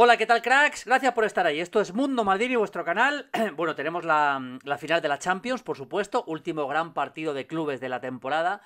Hola, ¿qué tal cracks? Gracias por estar ahí. Esto es Mundo Maldini, y vuestro canal. bueno, tenemos la, final de la Champions, por supuesto, último gran partido de clubes de la temporada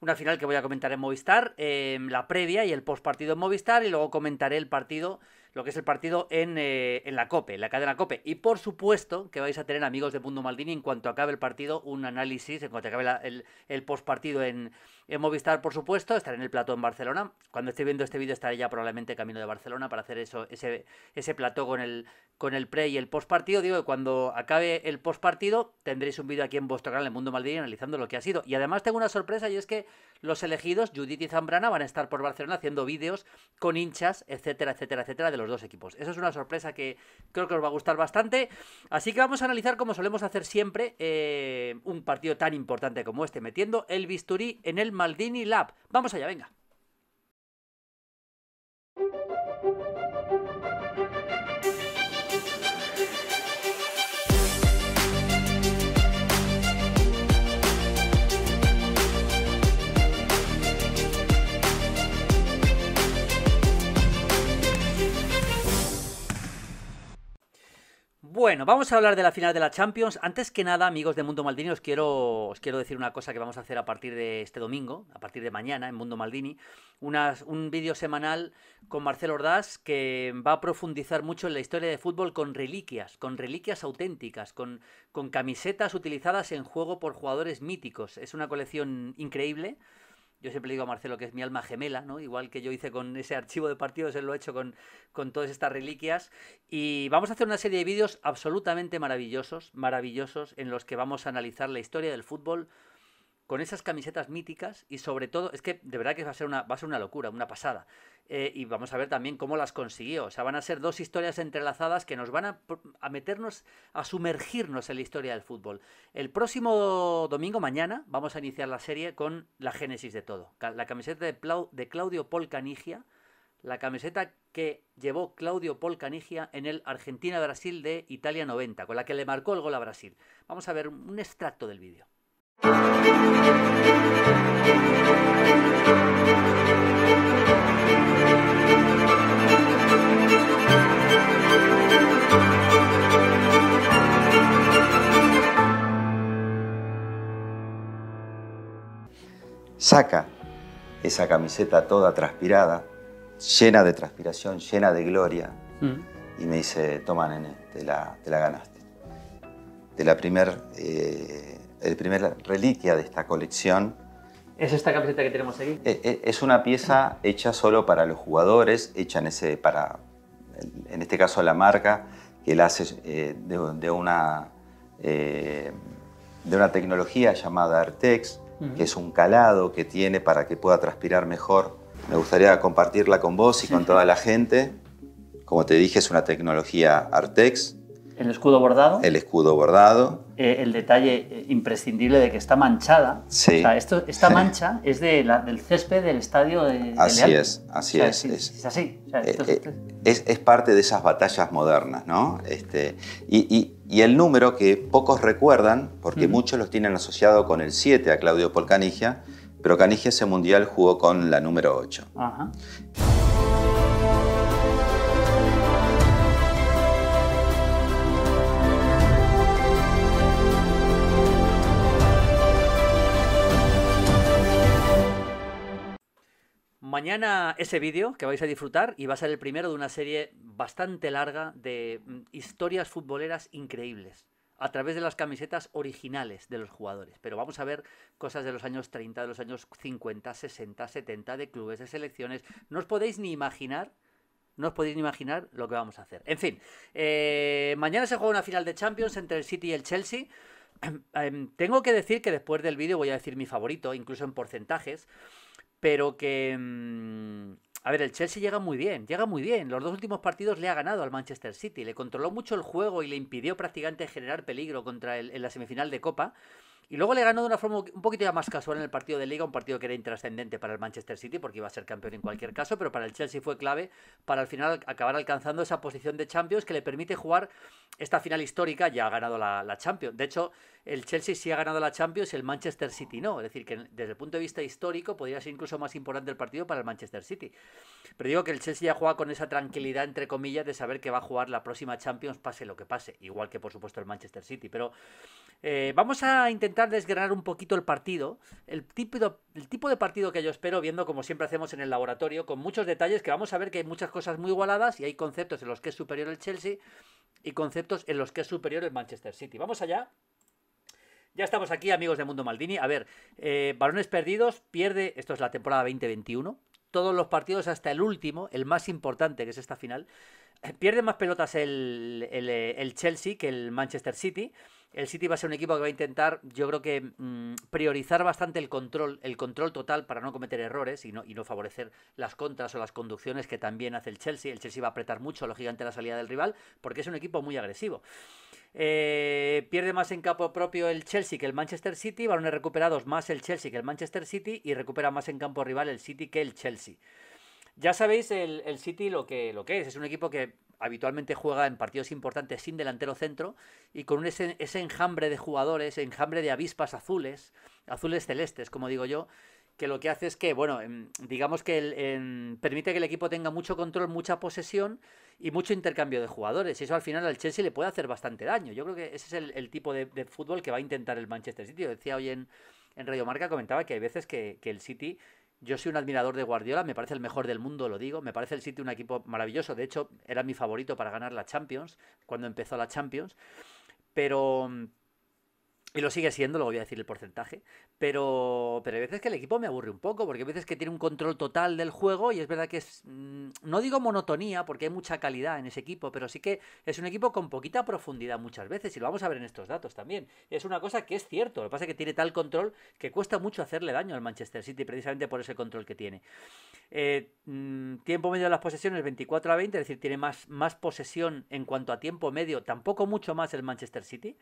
una final que voy a comentar en Movistar, em, la previa y el post partido en Movistar, y luego comentaré el partido, lo que es el partido eh, en, la COPE, en la cadena COPE. Y por supuesto que vais a tener, amigos de Mundo Maldini, en cuanto acabe el partido, un análisis, en cuanto acabe el, el post partido en, en Movistar, por supuesto, estaré en el plató en Barcelona. Cuando esté viendo este vídeo estaré ya probablemente camino de Barcelona para hacer eso, ese, ese plató con el, con el pre y el post partido. Digo que cuando acabe el post partido tendréis un vídeo aquí en vuestro canal, El Mundo Maldini, analizando lo que ha sido. Y además tengo una sorpresa y es que los elegidos, Judith y Zambrana, van a estar por Barcelona haciendo vídeos con hinchas, etcétera, etcétera, etcétera, de los dos equipos. Eso es una sorpresa que creo que os va a gustar bastante. Así que vamos a analizar, como solemos hacer siempre, eh, un partido tan importante como este, metiendo el bisturí en el Maldini Lab. Vamos allá, venga. Bueno, vamos a hablar de la final de la Champions. Antes que nada, amigos de Mundo Maldini, os quiero, quiero decir una cosa que vamos a hacer a partir de este domingo, a partir de mañana, en Mundo Maldini. un vídeo semanal con Marcelo Ordaz que va a profundizar mucho en la historia de fútbol con reliquias, con reliquias auténticas, con camisetas utilizadas en juego por jugadores míticos. Es una colección increíble yo siempre digo a Marcelo que es mi alma gemela, ¿no? Igual que yo hice con ese archivo de partidos, él lo ha hecho con, con todas estas reliquias. Y vamos a hacer una serie de vídeos absolutamente maravillosos, maravillosos, en los que vamos a analizar la historia del fútbol con esas camisetas míticas y sobre todo, es que de verdad que va a ser una, va una locura, una pasada. Eh, y vamos a ver también cómo las consiguió. O sea, van a ser dos historias entrelazadas que nos van a, meternos, a sumergirnos en la historia del fútbol. El próximo domingo, mañana, vamos a iniciar la serie con la génesis de todo. La camiseta de, Plau, de Claudio Polcanigia, la camiseta que llevó Claudio Polcanigia en el Argentina-Brasil de Italia 90, con la que le marcó el gol a Brasil. Vamos a ver un extracto del vídeo. Saca esa camiseta toda transpirada, llena de transpiración, llena de gloria, mm. y me dice, toma nene, te la, ganaste. De la primer... Eh, el primer reliquia de esta colección. ¿Es esta camiseta que tenemos aquí? Eh, eh, es una pieza hecha solo para los jugadores, hecha en, ese, para, en este caso la marca, que la hace eh, de, una, de una tecnología llamada Artex, que es un calado que tiene para que pueda transpirar mejor. Me gustaría compartirla con vos y con toda la gente. Como te dije, es una tecnología Artex el escudo bordado. El escudo bordado. Eh, el detalle eh, imprescindible de que está manchada. Sí. sea, esto, esta mancha es de la, del césped del estadio de, Así es, así es, es, así. Eh, es, parte de esas batallas modernas, ¿no? Este, y, y, el número que pocos recuerdan, porque muchos los tienen asociado con el 7 a Claudio Polcanigia, pero Canigia ese mundial jugó con la número 8. Ajá. Mañana ese vídeo que vais a disfrutar y va a ser el primero de una serie bastante larga de mm, historias futboleras increíbles a través de las camisetas originales de los jugadores. Pero vamos a ver cosas de los años 30, de los años 50, 60, 70, de clubes, de selecciones. No os podéis ni imaginar no os podéis ni imaginar lo que vamos a hacer. En fin, eh, mañana se juega una final de Champions entre el City y el Chelsea. Em, tengo que decir que después del vídeo voy a decir mi favorito, incluso en porcentajes pero que... Mm, a ver, el Chelsea llega muy bien, llega muy bien. Los dos últimos partidos le ha ganado al Manchester City, le controló mucho el juego y le impidió prácticamente generar peligro contra en la semifinal de Copa. Y luego le ganó de una forma un poquito más casual en el partido de Liga, un partido que era intrascendente para el Manchester City porque iba a ser campeón en cualquier caso, pero para el Chelsea fue clave para al final acabar alcanzando esa posición de Champions que le permite jugar esta final histórica, ya ha ganado la Champions. De hecho, el Chelsea sí ha ganado la Champions, y el Manchester City no. Es decir, que desde el punto de vista histórico podría ser incluso más importante el partido para el Manchester City. Pero digo que el Chelsea ya juega con esa tranquilidad, entre comillas, de saber que va a jugar la próxima Champions, pase lo que pase. Igual que, por supuesto, el Manchester City. Pero eh, vamos a intentar desgranar un poquito el partido. el tipo de partido que yo espero, viendo como siempre hacemos en el laboratorio, con muchos detalles, que vamos a ver que hay muchas cosas muy igualadas y hay conceptos en los que es superior el Chelsea y conceptos en los que es superior el Manchester City. Vamos allá. Ya estamos aquí, amigos de Mundo Maldini. A ver, eh, balones perdidos, pierde, esto es la temporada 2021, todos los partidos hasta el último, el más importante, que es esta final, pierde más pelotas eh, el, Chelsea que el Manchester City. El City va a ser un equipo que va a intentar, yo creo que mm, priorizar bastante el control, el control total para no cometer errores y no, y no favorecer las contras o las conducciones que también hace el Chelsea. El Chelsea va a apretar mucho, lógicamente, la salida del rival, porque es un equipo muy agresivo. Eh, pierde más en campo propio el Chelsea que el Manchester City, balones recuperados más el Chelsea que el Manchester City y recupera más en campo rival el City que el Chelsea. Ya sabéis el, el City lo que, lo que es. Es un equipo que habitualmente juega en partidos importantes sin delantero centro y con ese, enjambre de jugadores, enjambre de avispas azules, azules celestes, como digo yo, que lo que hace es que, bueno, em, digamos que em, permite que el equipo tenga mucho control, mucha posesión y mucho intercambio de jugadores. Y eso al final al Chelsea le puede hacer bastante daño. Yo creo que ese es el, tipo de, fútbol que va a intentar el Manchester City. decía hoy en, en Radio Marca, comentaba que hay veces que, que el City yo soy un admirador de Guardiola, me parece el mejor del mundo, lo digo. Me parece el sitio un equipo maravilloso. De hecho, era mi favorito para ganar la Champions, cuando empezó la Champions. Pero mm, y lo sigue siendo, luego voy a decir el porcentaje. Pero, pero hay veces que el equipo me aburre un poco, porque hay veces que tiene un control total del juego y es verdad que es. Mm, no digo monotonía, porque hay mucha calidad en ese equipo, pero sí que es un equipo con poquita profundidad muchas veces, y lo vamos a ver en estos datos también. Es una cosa que es cierto, lo que pasa es que tiene tal control que cuesta mucho hacerle daño al Manchester City, precisamente por ese control que tiene. Eh, mm, tiempo medio de las posesiones 24 a 20, es decir, tiene más, más posesión en cuanto a tiempo medio, tampoco mucho más el Manchester City.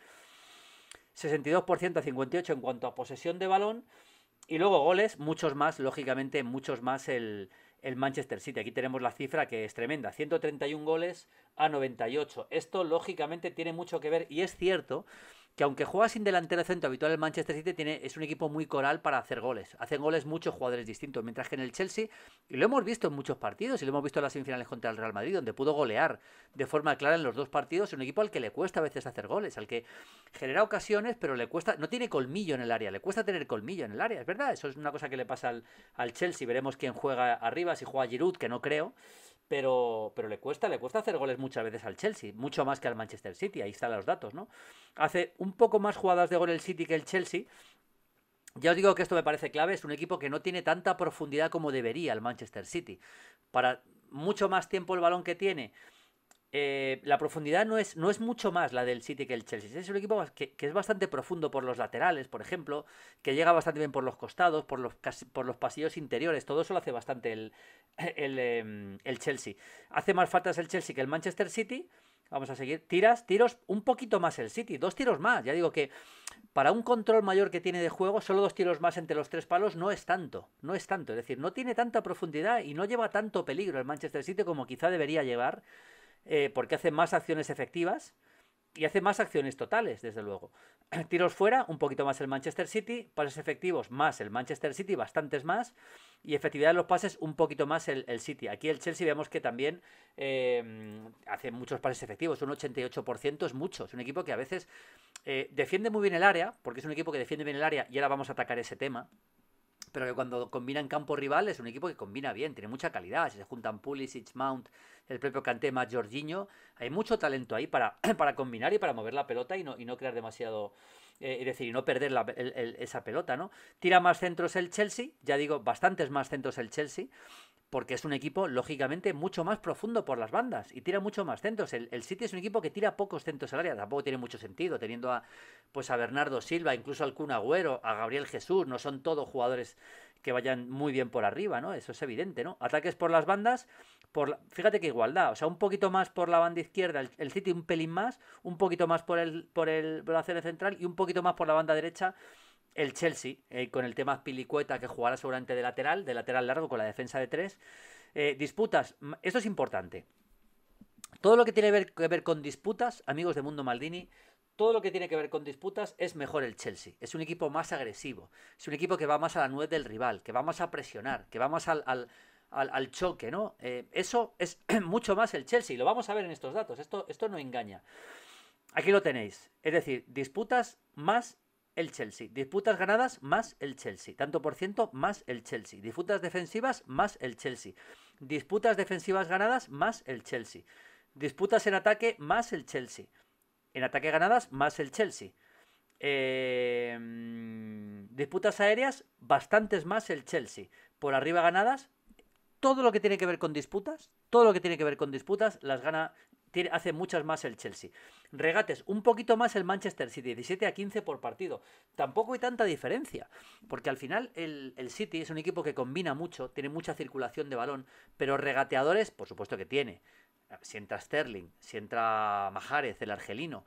62% a 58% en cuanto a posesión de balón. Y luego goles, muchos más, lógicamente, muchos más el, el Manchester City. Aquí tenemos la cifra que es tremenda, 131 goles a 98. Esto lógicamente tiene mucho que ver y es cierto que aunque juega sin delantero centro habitual el Manchester City, tiene, es un equipo muy coral para hacer goles. Hacen goles muchos jugadores distintos, mientras que en el Chelsea, y lo hemos visto en muchos partidos, y lo hemos visto en las semifinales contra el Real Madrid, donde pudo golear de forma clara en los dos partidos, un equipo al que le cuesta a veces hacer goles, al que genera ocasiones, pero le cuesta, no tiene colmillo en el área, le cuesta tener colmillo en el área, es verdad, eso es una cosa que le pasa al, al Chelsea, veremos quién juega arriba, si juega Giroud, que no creo, pero, pero le cuesta, le cuesta hacer goles muchas veces al Chelsea, mucho más que al Manchester City, ahí están los datos, ¿no? Hace un poco más jugadas de gol el City que el Chelsea. Ya os digo que esto me parece clave, es un equipo que no tiene tanta profundidad como debería el Manchester City. Para mucho más tiempo el balón que tiene, eh, la profundidad no es, no es mucho más la del City que el Chelsea. Es un equipo que, es bastante profundo por los laterales, por ejemplo, que llega bastante bien por los costados, por los, por los pasillos interiores. Todo eso lo hace bastante el, el, em, el Chelsea. Hace más faltas el Chelsea que el Manchester City. Vamos a seguir. Tiras, tiros, un poquito más el City, dos tiros más. Ya digo que para un control mayor que tiene de juego, solo dos tiros más entre los tres palos no es tanto. No es tanto. Es decir, no tiene tanta profundidad y no lleva tanto peligro el Manchester City como quizá debería llevar. Eh, porque hace más acciones efectivas y hace más acciones totales, desde luego. Tiros fuera, un poquito más el Manchester City, pases efectivos más el Manchester City, bastantes más, y efectividad de los pases un poquito más el, City. Aquí el Chelsea vemos que también em, hace muchos pases efectivos, un 88% es mucho, es un equipo que a veces eh, defiende muy bien el área, porque es un equipo que defiende bien el área, y ahora vamos a atacar ese tema, pero que cuando combina en campo rival es un equipo que combina bien, tiene mucha calidad. Si se juntan Pulisic, Mount, el propio Cantema, más hay mucho talento ahí para, para combinar y para mover la pelota y no, y no crear demasiado. Eh, es decir, y no perder esa pelota, ¿no? Tira más centros el Chelsea, ya digo, bastantes más centros el Chelsea porque es un equipo, lógicamente, mucho más profundo por las bandas y tira mucho más centros. El, el City es un equipo que tira pocos centros al área, tampoco tiene mucho sentido, teniendo a, pues a Bernardo Silva, incluso al Kun Agüero, a Gabriel Jesús, no son todos jugadores que vayan muy bien por arriba, ¿no? Eso es evidente, ¿no? Ataques por las bandas, por fíjate que igualdad, o sea, un poquito más por la banda izquierda, el, City un pelín más, un poquito más por el por el por central y un poquito más por la banda derecha el Chelsea, eh, con el tema Pilicueta, que jugará seguramente de lateral, de lateral largo con la defensa de tres. Eh, disputas, esto es importante. Todo lo que tiene que ver con disputas, amigos de Mundo Maldini, todo lo que tiene que ver con disputas es mejor el Chelsea. Es un equipo más agresivo, es un equipo que va más a la nuez del rival, que va más a presionar, que va más al, choque, ¿no? Eh, eso es mucho más el Chelsea, lo vamos a ver en estos datos, esto, esto no engaña. Aquí lo tenéis, es decir, disputas más el Chelsea. Disputas ganadas más el Chelsea. Tanto por ciento más el Chelsea. Disputas defensivas más el Chelsea. Disputas defensivas ganadas más el Chelsea. Disputas en ataque más el Chelsea. En ataque ganadas más el Chelsea. Em, disputas aéreas, bastantes más el Chelsea. Por arriba ganadas, todo lo que tiene que ver con disputas, todo lo que tiene que ver con disputas las gana hace muchas más el Chelsea. Regates, un poquito más el Manchester City, 17 a 15 por partido. Tampoco hay tanta diferencia, porque al final el, City es un equipo que combina mucho, tiene mucha circulación de balón, pero regateadores, por supuesto que tiene. Si entra Sterling, si entra Majárez, el argelino,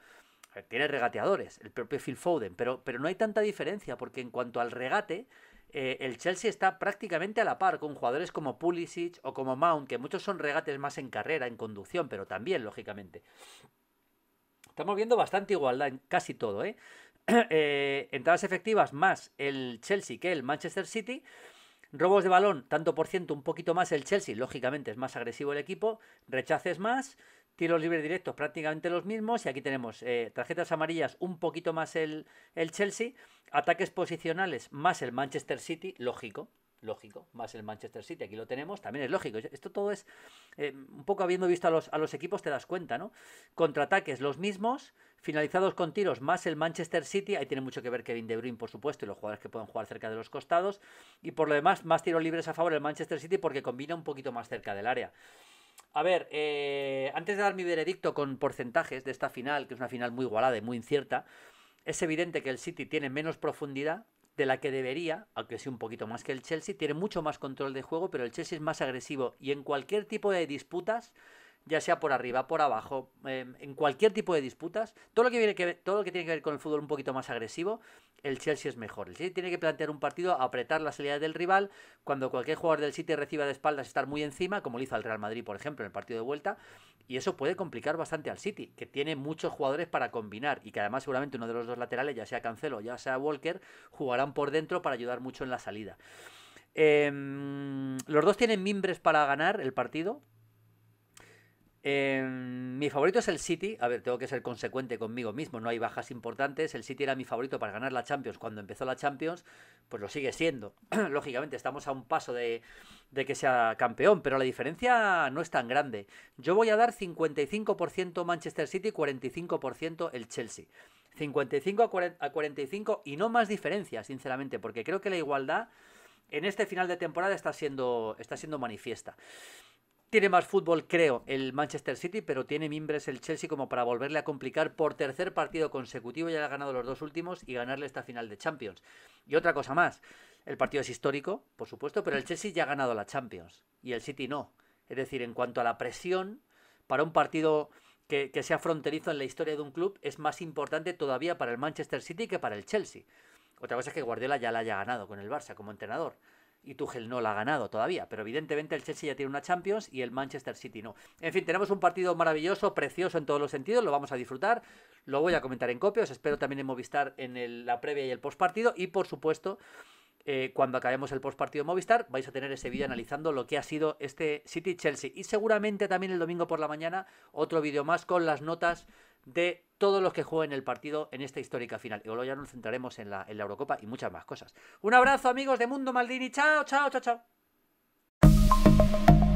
eh, tiene regateadores, el propio Phil Foden, pero, pero no hay tanta diferencia, porque en cuanto al regate, eh, el Chelsea está prácticamente a la par con jugadores como Pulisic o como Mount, que muchos son regates más en carrera, en conducción, pero también, lógicamente. Estamos viendo bastante igualdad en casi todo, ¿eh? eh entradas efectivas más el Chelsea que el Manchester City. Robos de balón, tanto por ciento, un poquito más el Chelsea, lógicamente es más agresivo el equipo. Rechaces más tiros libres directos prácticamente los mismos y aquí tenemos eh, tarjetas amarillas un poquito más el, el Chelsea, ataques posicionales más el Manchester City, lógico, lógico, más el Manchester City, aquí lo tenemos, también es lógico. Esto todo es, eh, un poco habiendo visto a los, a los equipos te das cuenta, ¿no? Contraataques los mismos, finalizados con tiros, más el Manchester City, ahí tiene mucho que ver Kevin De Bruyne, por supuesto, y los jugadores que pueden jugar cerca de los costados, y por lo demás, más tiros libres a favor del Manchester City porque combina un poquito más cerca del área. A ver, eh, antes de dar mi veredicto con porcentajes de esta final, que es una final muy igualada y muy incierta, es evidente que el City tiene menos profundidad de la que debería, aunque sí un poquito más que el Chelsea, tiene mucho más control de juego, pero el Chelsea es más agresivo y en cualquier tipo de disputas ya sea por arriba, por abajo, em, en cualquier tipo de disputas, todo lo, que que todo lo que tiene que ver con el fútbol un poquito más agresivo, el Chelsea es mejor. El Chelsea tiene que plantear un partido, apretar la salida del rival, cuando cualquier jugador del City reciba de espaldas estar muy encima, como lo hizo el Real Madrid, por ejemplo, en el partido de vuelta, y eso puede complicar bastante al City, que tiene muchos jugadores para combinar y que además seguramente uno de los dos laterales, ya sea Cancelo, ya sea Walker, jugarán por dentro para ayudar mucho en la salida. Em, los dos tienen mimbres para ganar el partido, Em, mi favorito es el City. A ver, tengo que ser consecuente conmigo mismo. No hay bajas importantes. El City era mi favorito para ganar la Champions cuando empezó la Champions. Pues lo sigue siendo. Lógicamente, estamos a un paso de, que sea campeón. Pero la diferencia no es tan grande. Yo voy a dar 55% Manchester City, 45% el Chelsea. 55 a, a 45 y no más diferencia, sinceramente. Porque creo que la igualdad en este final de temporada está siendo, está siendo manifiesta. Tiene más fútbol, creo, el Manchester City, pero tiene mimbres el Chelsea como para volverle a complicar por tercer partido consecutivo. Ya le ha ganado los dos últimos y ganarle esta final de Champions. Y otra cosa más, el partido es histórico, por supuesto, pero el Chelsea ya ha ganado la Champions y el City no. Es decir, en cuanto a la presión, para un partido que, que sea fronterizo en la historia de un club, es más importante todavía para el Manchester City que para el Chelsea. Otra cosa es que Guardiola ya la haya ganado con el Barça como entrenador y Tuchel no la ha ganado todavía, pero evidentemente el Chelsea ya tiene una Champions y el Manchester City no. En fin, tenemos un partido maravilloso, precioso en todos los sentidos, lo vamos a disfrutar, lo voy a comentar en copios, espero también en Movistar en la previa y el postpartido. y por supuesto... Eh, cuando acabemos el post partido Movistar, vais a tener ese vídeo analizando lo que ha sido este City Chelsea. Y seguramente también el domingo por la mañana otro vídeo más con las notas de todos los que jueguen el partido en esta histórica final. Y luego ya nos centraremos en la, en la Eurocopa y muchas más cosas. Un abrazo amigos de Mundo Maldini. Chao, chao, chao, chao.